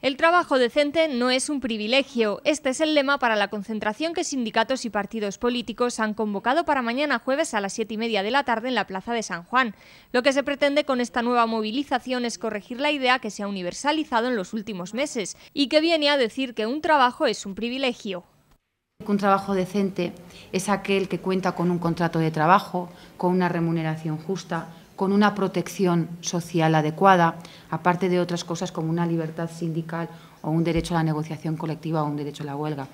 El trabajo decente no es un privilegio. Este es el lema para la concentración que sindicatos y partidos políticos han convocado para mañana jueves a las siete y media de la tarde en la Plaza de San Juan. Lo que se pretende con esta nueva movilización es corregir la idea que se ha universalizado en los últimos meses y que viene a decir que un trabajo es un privilegio. Un trabajo decente es aquel que cuenta con un contrato de trabajo, con una remuneración justa, con una protección social adecuada, aparte de otras cosas como una libertad sindical o un derecho a la negociación colectiva o un derecho a la huelga.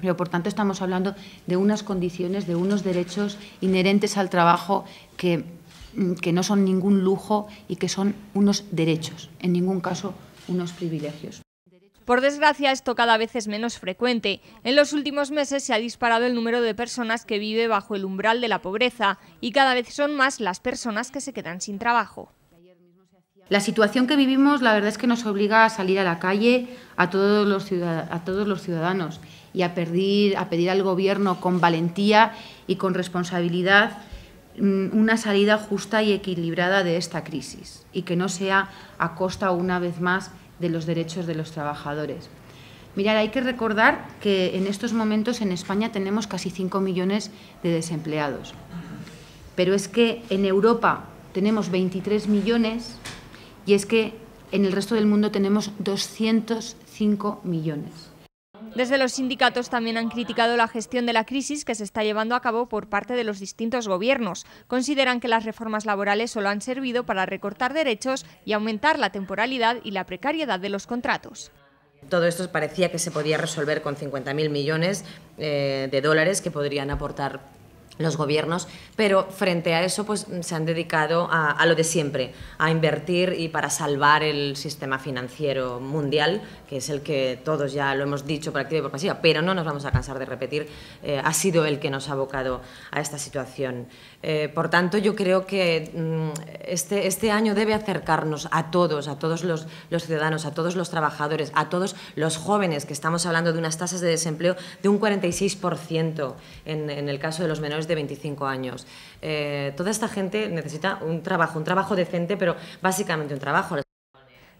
Pero, por tanto, estamos hablando de unas condiciones, de unos derechos inherentes al trabajo que, mm, que no son ningún lujo y que son unos derechos, en ningún caso unos privilegios. Por desgracia, esto cada vez es menos frecuente. En los últimos meses se ha disparado el número de personas que vive bajo el umbral de la pobreza y cada vez son más las personas que se quedan sin trabajo. La situación que vivimos, la verdad es que nos obliga a salir a la calle a todos los, ciudadanos y a pedir al Gobierno con valentía y con responsabilidad mm, una salida justa y equilibrada de esta crisis y que no sea a costa una vez más de los derechos de los trabajadores. Mirar, hay que recordar que en estos momentos en España tenemos casi 5 millones de desempleados, pero es que en Europa tenemos 23 millones y es que en el resto del mundo tenemos 205 millones. Desde los sindicatos también han criticado la gestión de la crisis que se está llevando a cabo por parte de los distintos gobiernos. Consideran que las reformas laborales solo han servido para recortar derechos y aumentar la temporalidad y la precariedad de los contratos. Todo esto parecía que se podía resolver con 50.000 millones eh, de dólares que podrían aportar los gobiernos, pero frente a eso pues, se han dedicado a, lo de siempre, a invertir y para salvar el sistema financiero mundial, que es el que todos ya lo hemos dicho por activa y por pasiva, pero no nos vamos a cansar de repetir, eh, ha sido el que nos ha abocado a esta situación. Eh, por tanto, yo creo que mm, este, este año debe acercarnos a todos, a todos los, ciudadanos, a todos los trabajadores, a todos los jóvenes, que estamos hablando de unas tasas de desempleo de un 46% en el caso de los menores de 25 años. Eh, toda esta gente necesita un trabajo, un trabajo decente, pero básicamente un trabajo.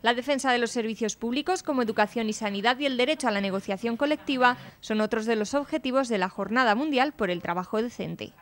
La defensa de los servicios públicos como educación y sanidad y el derecho a la negociación colectiva son otros de los objetivos de la Jornada Mundial por el Trabajo Decente.